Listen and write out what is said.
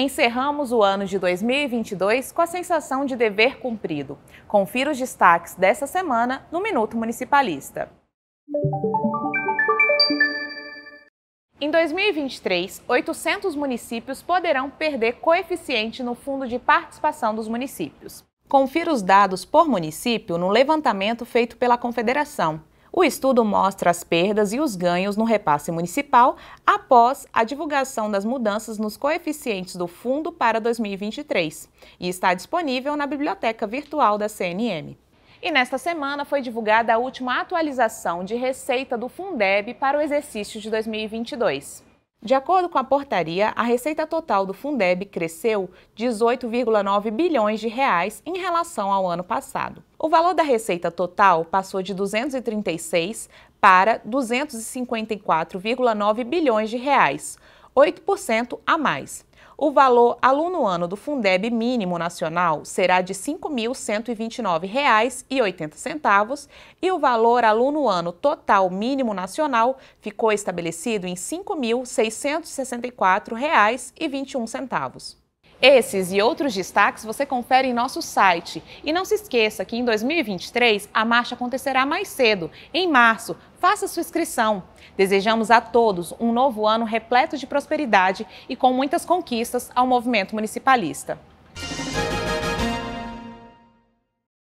Encerramos o ano de 2022 com a sensação de dever cumprido. Confira os destaques dessa semana no Minuto Municipalista. Em 2023, 800 municípios poderão perder coeficiente no Fundo de Participação dos Municípios. Confira os dados por município no levantamento feito pela Confederação, o estudo mostra as perdas e os ganhos no repasse municipal após a divulgação das mudanças nos coeficientes do fundo para 2023 e está disponível na biblioteca virtual da CNM. E nesta semana foi divulgada a última atualização de receita do Fundeb para o exercício de 2022. De acordo com a portaria, a receita total do Fundeb cresceu 18,9 bilhões de reais em relação ao ano passado. O valor da receita total passou de 236 para 254,9 bilhões de reais, 8% a mais. O valor aluno ano do Fundeb mínimo nacional será de R$ 5.129,80 e o valor aluno ano total mínimo nacional ficou estabelecido em R$ 5.664,21. Esses e outros destaques você confere em nosso site. E não se esqueça que em 2023 a marcha acontecerá mais cedo, em março, Faça sua inscrição. Desejamos a todos um novo ano repleto de prosperidade e com muitas conquistas ao movimento municipalista.